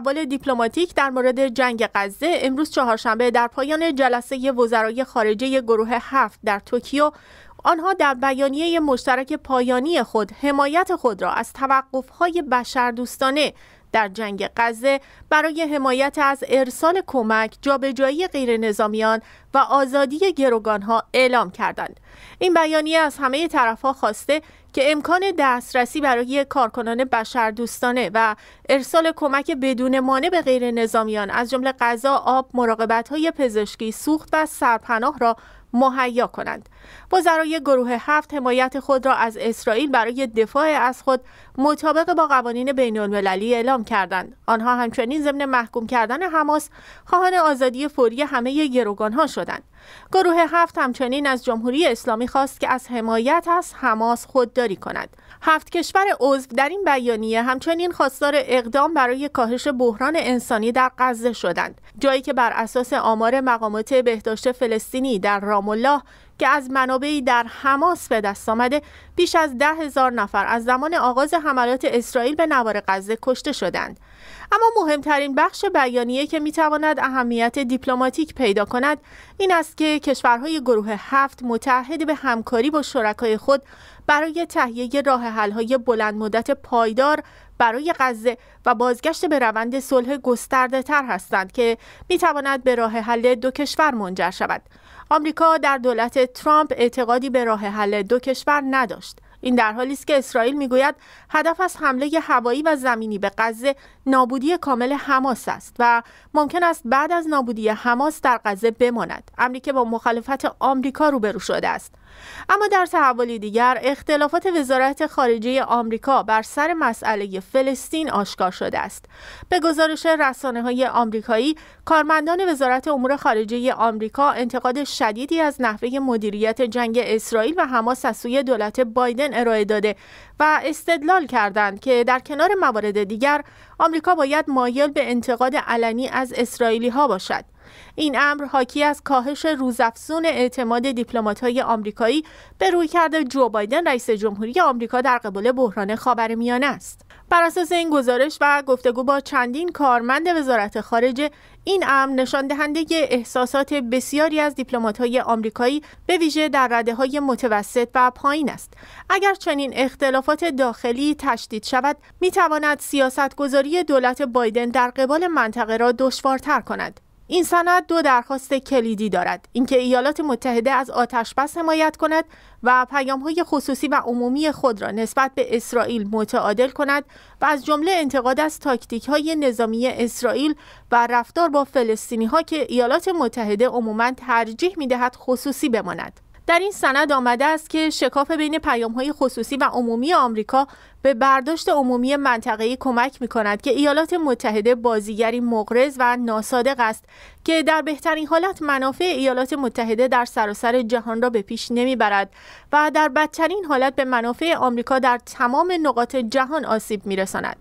تحول دیپلماتیک در مورد جنگ غزه امروز چهارشنبه در پایان جلسه وزرای خارجه گروه هفت در توکیو آنها در بیانیه مشترک پایانی خود حمایت خود را از توقف‌های بشردوستانه در جنگ غزه برای حمایت از ارسال کمک، جابجایی غیرنظامیان و آزادی گروگانها اعلام کردند. این بیانیه از همه طرفها خواسته که امکان دسترسی برای کارکنان بشردوستانه و ارسال کمک بدون مانع به غیر نظامیان از جمله غذا، آب، مراقبت های پزشکی، سوخت و سرپناه را مهیا کنند وزرای گروه هفت حمایت خود را از اسرائیل برای دفاع از خود مطابق با قوانین بین المللی اعلام کردند آنها همچنین ضمن محکوم کردن حماس خواهان آزادی فوری همه ها شدند گروه هفت همچنین از جمهوری اسلامی خواست که از حمایت از حماس خودداری کند. هفت کشور عضو در این بیانیه همچنین خواستار اقدام برای کاهش بحران انسانی در غزه شدند، جایی که بر اساس آمار مقامات بهداشت فلسطینی در رام الله که از منابعی در حماس به دست آمده بیش از ده هزار نفر از زمان آغاز حملات اسرائیل به نوار غزه کشته شدند اما مهمترین بخش بیانیه که میتواند اهمیت دیپلماتیک پیدا کند این است که کشورهای گروه هفت متحد به همکاری با شرکای خود برای تهیه راه حل‌های بلند مدت پایدار برای غزه و بازگشت به روند صلح گسترده تر هستند که میتواند به راه حل دو کشور منجر شود آمریکا در دولت ترامپ اعتقادی به راه حل دو کشور نداشت این در حالی است که اسرائیل میگوید هدف از حمله هوایی و زمینی به غزه نابودی کامل حماس است و ممکن است بعد از نابودی حماس در غزه بماند امری با مخالفت آمریکا روبرو شده است اما در تحولی دیگر اختلافات وزارت خارجه آمریکا بر سر مسئله فلسطین آشکار شده است به گزارش رسانه های آمریکایی کارمندان وزارت امور خارجه آمریکا انتقاد شدیدی از نحوه مدیریت جنگ اسرائیل و حماس از سوی دولت بایدن ارائه داده و استدلال کردند که در کنار موارد دیگر آمریکا باید مایل به انتقاد علنی از اسرائیلی ها باشد این امر حاکی از کاهش روزافزون اعتماد دیپلمات‌های آمریکایی به رویکرد جو بایدن رئیس جمهوری آمریکا در قبال بحران خاورمیانه است. بر اساس این گزارش و گفتگو با چندین کارمند وزارت خارجه این امر نشان دهنده احساسات بسیاری از دیپلمات‌های آمریکایی به ویژه در رده های متوسط و پایین است. اگر چنین اختلافات داخلی تشدید شود، میتواند تواند دولت بایدن در قبال منطقه را دشوارتر کند. این سند دو درخواست کلیدی دارد اینکه ایالات متحده از بس حمایت کند و پیامهای خصوصی و عمومی خود را نسبت به اسرائیل متعادل کند و از جمله انتقاد از تاکتیک های نظامی اسرائیل و رفتار با فلسطینی ها که ایالات متحده عموما ترجیح می دهد خصوصی بماند در این سند آمده است که شکاف بین پیام های خصوصی و عمومی آمریکا به برداشت عمومی منطقه‌ای کمک می که ایالات متحده بازیگری مقرض و ناسادق است که در بهترین حالت منافع ایالات متحده در سراسر جهان را به پیش نمیبرد و در بدترین حالت به منافع آمریکا در تمام نقاط جهان آسیب میرساند.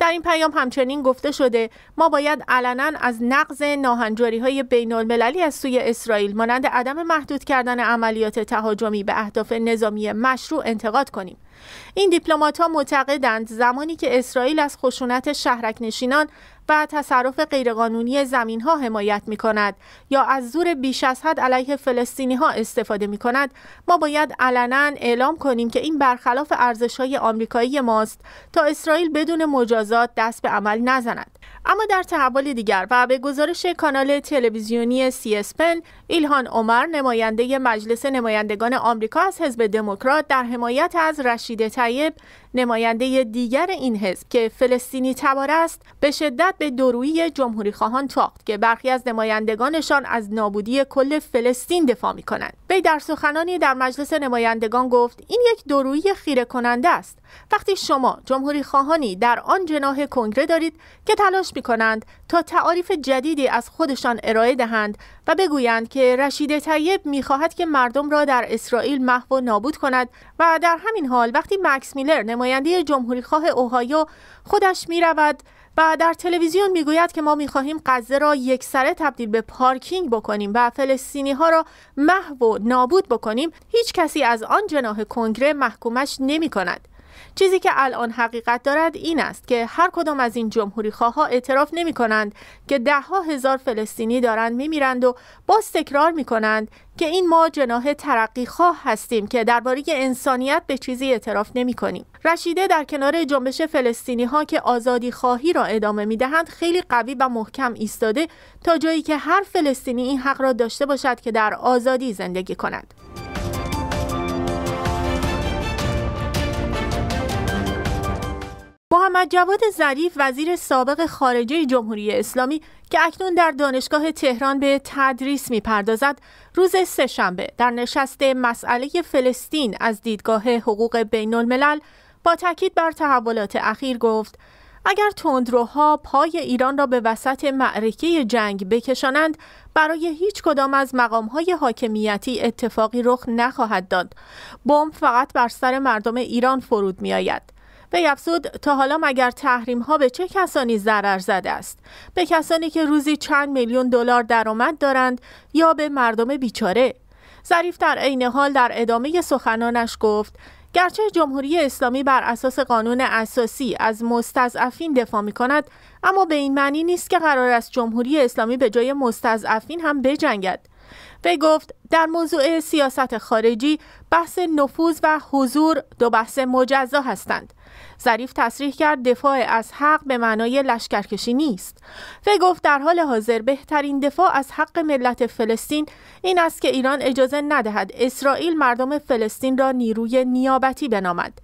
در این پیام همچنین گفته شده ما باید علنا از نقض ناهنجاری های بین المللی از سوی اسرائیل مانند عدم محدود کردن عملیات تهاجمی به اهداف نظامی مشروع انتقاد کنیم این ها معتقدند زمانی که اسرائیل از خشونت شهرک نشینان و تصرف غیرقانونی زمین ها حمایت می کند یا از زور بیش از حد علیه فلسطینی ها استفاده می کند ما باید علنا اعلام کنیم که این برخلاف ارزش های آمریکایی ماست تا اسرائیل بدون مجازات دست به عمل نزند اما در تحول دیگر و به گزارش کانال تلویزیونی سی اسپن ایلهان عمر نماینده مجلس نمایندگان آمریکا از حزب دموکرات در حمایت از رشید طیب نماینده دیگر این حزب که فلسطینی تبار است به شدت به درویی جمهوری خواهان تاخت که برخی از نمایندگانشان از نابودی کل فلسطین دفاع می کنند به در سخنانی در مجلس نمایندگان گفت این یک درویی خیره کننده است وقتی شما جمهوری خواهانی در آن جناه کنگره دارید که تلاش می تا تعاریف جدیدی از خودشان ارائه دهند و بگویند که رشید طیب می که مردم را در اسرائیل محو و نابود کند و در همین حال وقتی مکس میلر نماینده جمهوریخواه اوهایو خودش می رود و در تلویزیون میگوید که ما میخواهیم غزه را یک سره تبدیل به پارکینگ بکنیم و فلسطینی ها را محو و نابود بکنیم هیچ کسی از آن جناح کنگره محکومش نمی کند چیزی که الان حقیقت دارد این است که هر کدام از این جمهوری خواه اعتراف نمی کنند که دهها هزار فلسطینی دارند می میرند و باز تکرار می کنند که این ما جناه ترقی خواه هستیم که درباره انسانیت به چیزی اعتراف نمی کنیم. رشیده در کنار جنبش فلسطینی ها که آزادی خواهی را ادامه می دهند خیلی قوی و محکم ایستاده تا جایی که هر فلسطینی این حق را داشته باشد که در آزادی زندگی کند. محمد جواد ظریف وزیر سابق خارجه جمهوری اسلامی که اکنون در دانشگاه تهران به تدریس میپردازد روز سهشنبه در نشست مسئله فلسطین از دیدگاه حقوق بین الملل با تاکید بر تحولات اخیر گفت اگر تندروها پای ایران را به وسط معرکه جنگ بکشانند برای هیچ کدام از مقامهای حاکمیتی اتفاقی رخ نخواهد داد بمب فقط بر سر مردم ایران فرود آید وی افزود تا حالا مگر تحریم ها به چه کسانی ضرر زده است به کسانی که روزی چند میلیون دلار درآمد دارند یا به مردم بیچاره ظریف در عین حال در ادامه سخنانش گفت گرچه جمهوری اسلامی بر اساس قانون اساسی از مستضعفین دفاع می کند اما به این معنی نیست که قرار است جمهوری اسلامی به جای مستضعفین هم بجنگد وی گفت در موضوع سیاست خارجی بحث نفوذ و حضور دو بحث مجزا هستند ظریف تصریح کرد دفاع از حق به معنای لشکرکشی نیست و گفت در حال حاضر بهترین دفاع از حق ملت فلسطین این است که ایران اجازه ندهد اسرائیل مردم فلسطین را نیروی نیابتی بنامد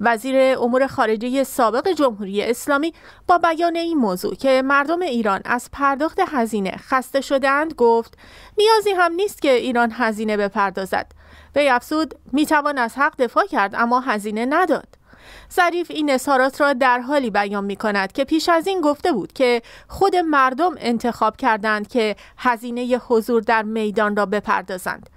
وزیر امور خارجه سابق جمهوری اسلامی با بیان این موضوع که مردم ایران از پرداخت هزینه خسته شدهاند گفت نیازی هم نیست که ایران هزینه بپردازد وی افزود میتوان از حق دفاع کرد اما هزینه نداد ظریف این اظهارات را در حالی بیان می کند که پیش از این گفته بود که خود مردم انتخاب کردند که هزینه حضور در میدان را بپردازند.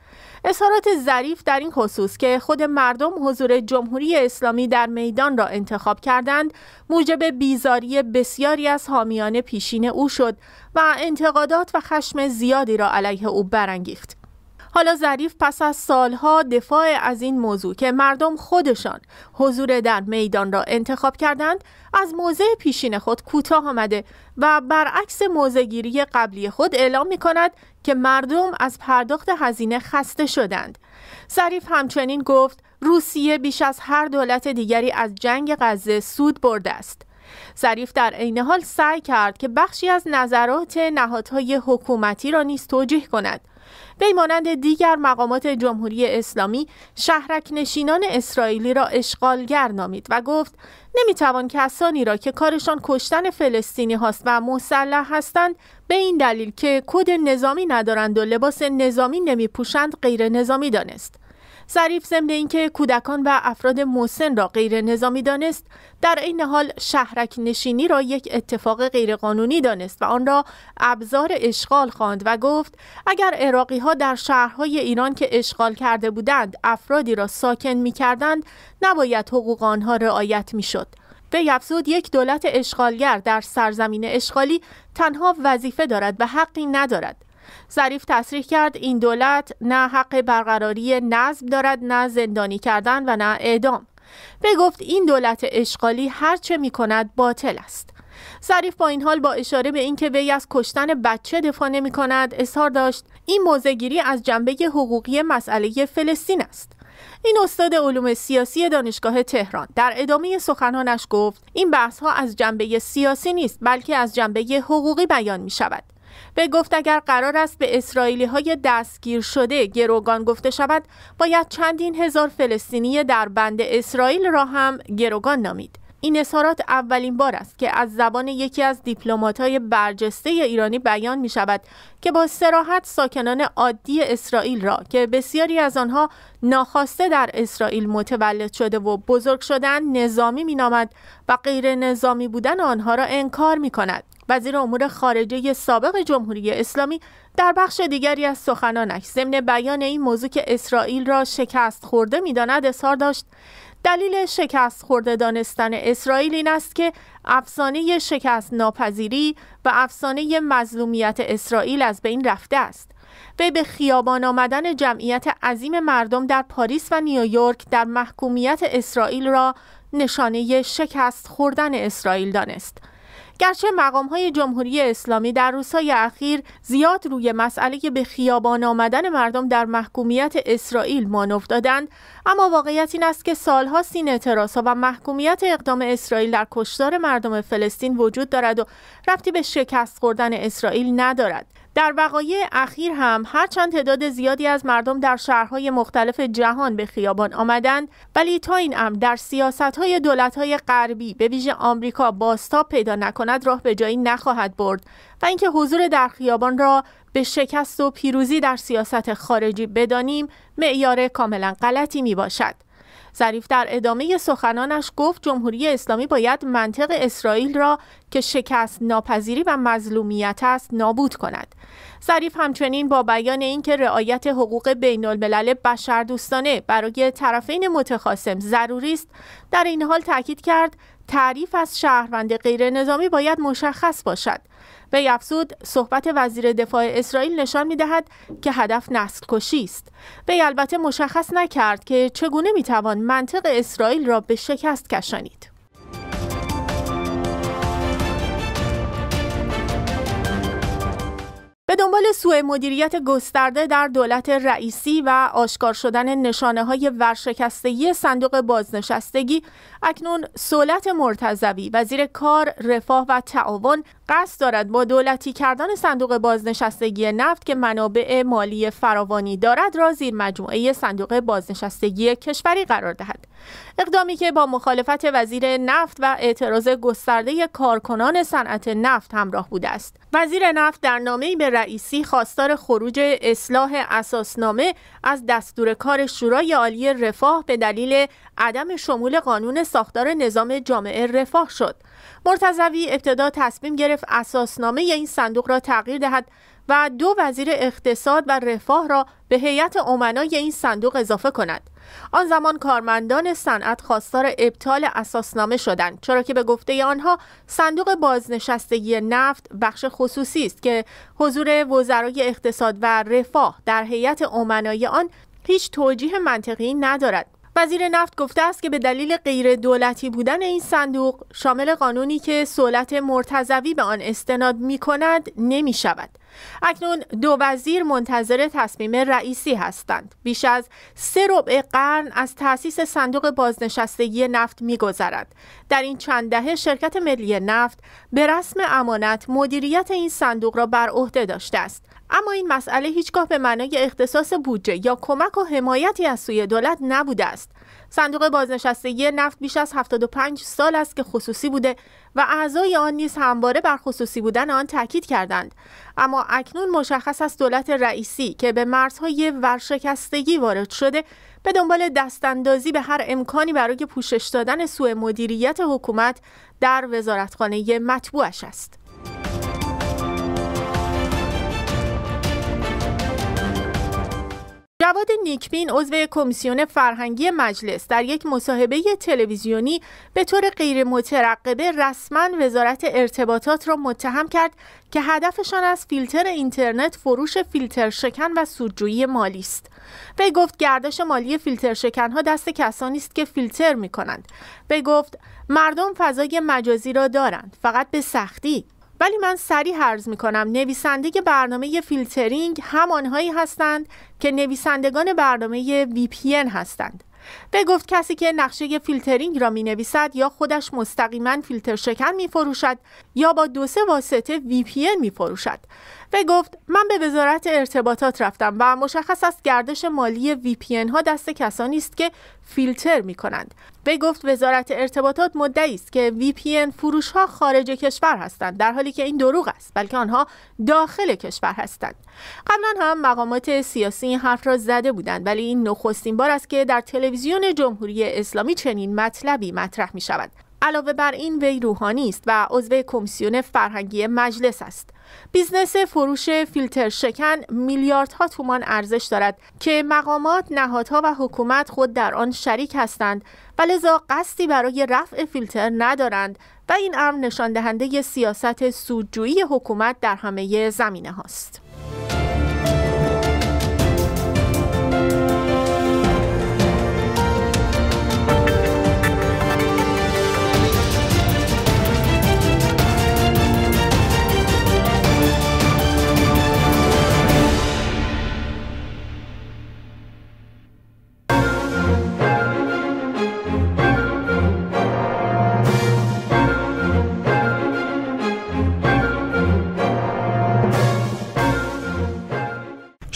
اظهارات ظریف در این خصوص که خود مردم حضور جمهوری اسلامی در میدان را انتخاب کردند موجب بیزاری بسیاری از حامیان پیشین او شد و انتقادات و خشم زیادی را علیه او برانگیخت حالا ظریف پس از سالها دفاع از این موضوع که مردم خودشان حضور در میدان را انتخاب کردند از موضع پیشین خود کوتاه آمده و برعکس موضعگیری قبلی خود اعلام می کند که مردم از پرداخت هزینه خسته شدند ظریف همچنین گفت روسیه بیش از هر دولت دیگری از جنگ غزه سود برده است ظریف در عین حال سعی کرد که بخشی از نظرات نهادهای حکومتی را نیز توجیه کند وی مانند دیگر مقامات جمهوری اسلامی شهرک نشینان اسرائیلی را اشغالگر نامید و گفت نمیتوان کسانی را که کارشان کشتن فلسطینی هاست و مسلح هستند به این دلیل که کد نظامی ندارند و لباس نظامی نمیپوشند غیر نظامی دانست ظریف ضمن اینکه کودکان و افراد مسن را غیر نظامی دانست در عین حال شهرک نشینی را یک اتفاق غیرقانونی دانست و آن را ابزار اشغال خواند و گفت اگر عراقی ها در شهرهای ایران که اشغال کرده بودند افرادی را ساکن می کردند نباید حقوق آنها رعایت می شد. وی افزود یک دولت اشغالگر در سرزمین اشغالی تنها وظیفه دارد و حقی ندارد ظریف تصریح کرد این دولت نه حق برقراری نظم دارد نه زندانی کردن و نه اعدام به گفت این دولت اشغالی هرچه می کند باطل است ظریف با این حال با اشاره به اینکه وی از کشتن بچه دفاع نمی کند اظهار داشت این موزگیری از جنبه حقوقی مسئله فلسطین است این استاد علوم سیاسی دانشگاه تهران در ادامه سخنانش گفت این بحث ها از جنبه سیاسی نیست بلکه از جنبه حقوقی بیان می شود به گفت اگر قرار است به اسرائیلی های دستگیر شده گروگان گفته شود باید چندین هزار فلسطینی در بند اسرائیل را هم گروگان نامید این اظهارات اولین بار است که از زبان یکی از های برجسته ایرانی بیان می شود که با سراحت ساکنان عادی اسرائیل را که بسیاری از آنها ناخواسته در اسرائیل متولد شده و بزرگ شدن نظامی می نامد و غیر نظامی بودن آنها را انکار می کند. وزیر امور خارجه سابق جمهوری اسلامی در بخش دیگری از سخنانش ضمن بیان این موضوع که اسرائیل را شکست خورده میداند اظهار داشت دلیل شکست خورده دانستن اسرائیل این است که افسانه شکست ناپذیری و افسانه مظلومیت اسرائیل از بین رفته است وی به خیابان آمدن جمعیت عظیم مردم در پاریس و نیویورک در محکومیت اسرائیل را نشانه شکست خوردن اسرائیل دانست گرچه مقام های جمهوری اسلامی در روزهای اخیر زیاد روی مسئله به خیابان آمدن مردم در محکومیت اسرائیل مانف دادند اما واقعیت این است که سالها سین اعتراض و محکومیت اقدام اسرائیل در کشتار مردم فلسطین وجود دارد و ربطی به شکست خوردن اسرائیل ندارد در وقایع اخیر هم هرچند تعداد زیادی از مردم در شهرهای مختلف جهان به خیابان آمدند ولی تا این امر در سیاستهای دولتهای غربی به ویژه آمریکا باستا پیدا نکند راه به جایی نخواهد برد و اینکه حضور در خیابان را به شکست و پیروزی در سیاست خارجی بدانیم معیار کاملا غلطی می باشد. ظریف در ادامه سخنانش گفت جمهوری اسلامی باید منطق اسرائیل را که شکست ناپذیری و مظلومیت است نابود کند ظریف همچنین با بیان اینکه رعایت حقوق بین الملل دوستانه برای طرفین متخاصم ضروری است در این حال تاکید کرد تعریف از شهروند غیر نظامی باید مشخص باشد وی افزود صحبت وزیر دفاع اسرائیل نشان می دهد که هدف نسل کشی است وی البته مشخص نکرد که چگونه می توان منطق اسرائیل را به شکست کشانید به دنبال سوء مدیریت گسترده در دولت رئیسی و آشکار شدن نشانه های ورشکستگی صندوق بازنشستگی اکنون سولت مرتضوی وزیر کار رفاه و تعاون قصد دارد با دولتی کردن صندوق بازنشستگی نفت که منابع مالی فراوانی دارد را زیر مجموعه صندوق بازنشستگی کشوری قرار دهد اقدامی که با مخالفت وزیر نفت و اعتراض گسترده کارکنان صنعت نفت همراه بوده است وزیر نفت در نامه‌ای به رئیسی خواستار خروج اصلاح اساسنامه از دستور کار شورای عالی رفاه به دلیل عدم شمول قانون ساختار نظام جامعه رفاه شد. مرتضوی ابتدا تصمیم گرفت اساسنامه این صندوق را تغییر دهد و دو وزیر اقتصاد و رفاه را به هیئت امنای این صندوق اضافه کند آن زمان کارمندان صنعت خواستار ابطال اساسنامه شدند چرا که به گفته آنها صندوق بازنشستگی نفت بخش خصوصی است که حضور وزرای اقتصاد و رفاه در هیئت امنای آن هیچ توجیه منطقی ندارد وزیر نفت گفته است که به دلیل غیر دولتی بودن این صندوق شامل قانونی که سولت مرتزوی به آن استناد می کند نمی شود. اکنون دو وزیر منتظر تصمیم رئیسی هستند. بیش از سه ربع قرن از تأسیس صندوق بازنشستگی نفت میگذرد. در این چند دهه شرکت ملی نفت به رسم امانت مدیریت این صندوق را بر عهده داشته است. اما این مسئله هیچگاه به معنای اختصاص بودجه یا کمک و حمایتی از سوی دولت نبوده است. صندوق بازنشستگی نفت بیش از 75 سال است که خصوصی بوده و اعضای آن نیز همواره بر خصوصی بودن آن تاکید کردند اما اکنون مشخص است دولت رئیسی که به مرزهای ورشکستگی وارد شده به دنبال دستاندازی به هر امکانی برای پوشش دادن سوء مدیریت حکومت در وزارتخانه مطبوعش است جواد نیکبین عضو کمیسیون فرهنگی مجلس در یک مصاحبه تلویزیونی به طور غیر مترقبه رسما وزارت ارتباطات را متهم کرد که هدفشان از فیلتر اینترنت فروش فیلتر شکن و سودجویی مالی است. به گفت گردش مالی فیلتر شکن ها دست کسانی است که فیلتر می کنند. به گفت مردم فضای مجازی را دارند فقط به سختی ولی من سریع حرز می کنم نویسنده برنامه فیلترینگ همانهایی هستند که نویسندگان برنامه VPN هستند. به گفت کسی که نقشه فیلترینگ را می نویسد یا خودش مستقیما فیلتر شکن می فروشد یا با دو سه واسطه VPN می فروشد. و گفت من به وزارت ارتباطات رفتم و مشخص است گردش مالی VPN ها دست کسانی است که فیلتر می کنند. به گفت وزارت ارتباطات مدعی است که وی پی فروش ها خارج کشور هستند در حالی که این دروغ است بلکه آنها داخل کشور هستند قبلا هم مقامات سیاسی این حرف را زده بودند ولی این نخستین بار است که در تلویزیون جمهوری اسلامی چنین مطلبی مطرح می شود علاوه بر این وی روحانی است و عضو کمیسیون فرهنگی مجلس است بیزنس فروش فیلتر شکن میلیاردها تومان ارزش دارد که مقامات، نهادها و حکومت خود در آن شریک هستند و لذا قصدی برای رفع فیلتر ندارند و این امر نشان دهنده سیاست سودجویی حکومت در همه زمینه هاست.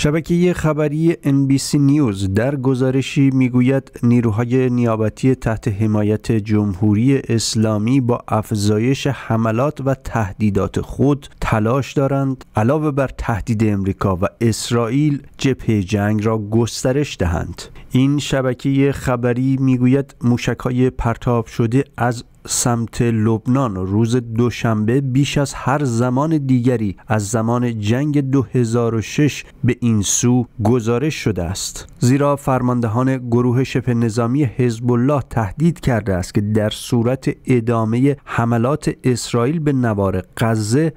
شبکه خبری NBC نیوز در گزارشی میگوید نیروهای نیابتی تحت حمایت جمهوری اسلامی با افزایش حملات و تهدیدات خود تلاش دارند علاوه بر تهدید امریکا و اسرائیل جبهه جنگ را گسترش دهند این شبکه خبری میگوید های پرتاب شده از سمت لبنان روز دوشنبه بیش از هر زمان دیگری از زمان جنگ 2006 به این سو گزارش شده است زیرا فرماندهان گروه شبه نظامی حزب الله تهدید کرده است که در صورت ادامه حملات اسرائیل به نوار غزه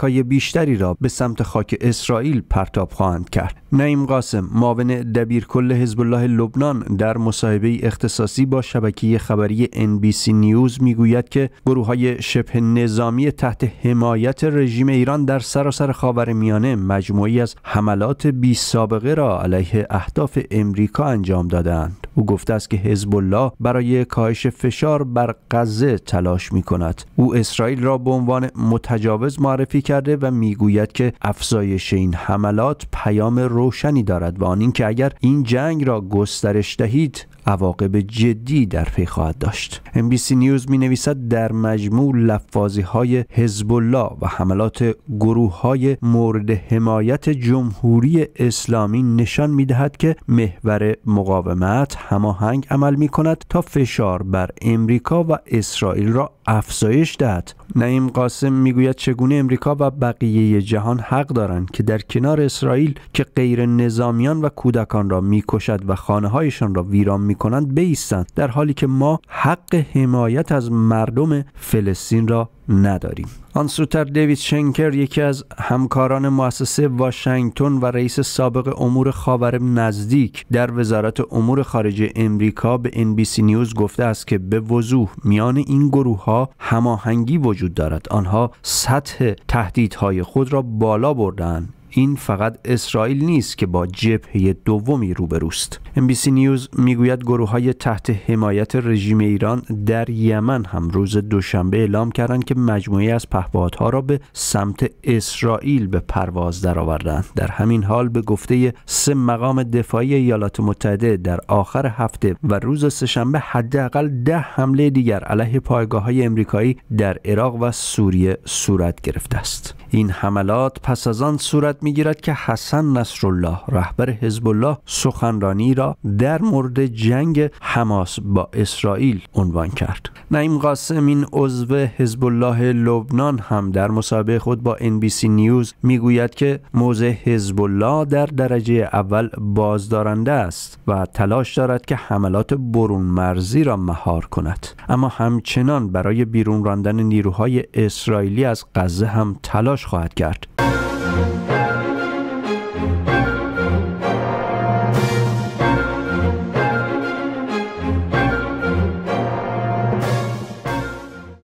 های بیشتری را به سمت خاک اسرائیل پرتاب خواهند کرد نعیم قاسم معاون دبیرکل حزب الله لبنان در مصاحبه اختصاصی با شبکه خبری NBC نیوز میگوید که گروه های شبه نظامی تحت حمایت رژیم ایران در سراسر خاورمیانه مجموعی از حملات بی سابقه را علیه اهداف امریکا انجام دادند او گفته است که حزب الله برای کاهش فشار بر غزه تلاش می کند او اسرائیل را به عنوان متجاوز معرفی کرده و میگوید که افزایش این حملات پیام روشنی دارد و آن اینکه اگر این جنگ را گسترش دهید عواقب جدی در پی خواهد داشت سی نیوز می نویسد در مجموع لفاظی های حزب الله و حملات گروه های مورد حمایت جمهوری اسلامی نشان می دهد که محور مقاومت هماهنگ عمل می کند تا فشار بر امریکا و اسرائیل را افزایش دهد نعیم قاسم میگوید چگونه امریکا و بقیه جهان حق دارند که در کنار اسرائیل که غیر نظامیان و کودکان را میکشد و خانه هایشان را ویران کنند بیستند در حالی که ما حق حمایت از مردم فلسطین را نداریم آن سوتر دیوید شنکر یکی از همکاران مؤسسه واشنگتن و رئیس سابق امور خاور نزدیک در وزارت امور خارجه امریکا به سی نیوز گفته است که به وضوح میان این گروه ها هماهنگی وجود دارد آنها سطح تهدیدهای خود را بالا بردن این فقط اسرائیل نیست که با جبهه دومی روبروست سی نیوز میگوید گروه های تحت حمایت رژیم ایران در یمن هم روز دوشنبه اعلام کردند که مجموعه از پهپادها را به سمت اسرائیل به پرواز درآوردند در همین حال به گفته سه مقام دفاعی ایالات متحده در آخر هفته و روز سهشنبه حداقل ده حمله دیگر علیه پایگاه های امریکایی در عراق و سوریه صورت گرفته است این حملات پس از آن صورت میگیرد که حسن نصرالله رهبر حزب الله سخنرانی را در مورد جنگ حماس با اسرائیل عنوان کرد نعیم قاسم این عضو حزب الله لبنان هم در مصاحبه خود با NBC نیوز میگوید که موضع حزب الله در درجه اول بازدارنده است و تلاش دارد که حملات برون مرزی را مهار کند اما همچنان برای بیرون راندن نیروهای اسرائیلی از غزه هم تلاش خواهد کرد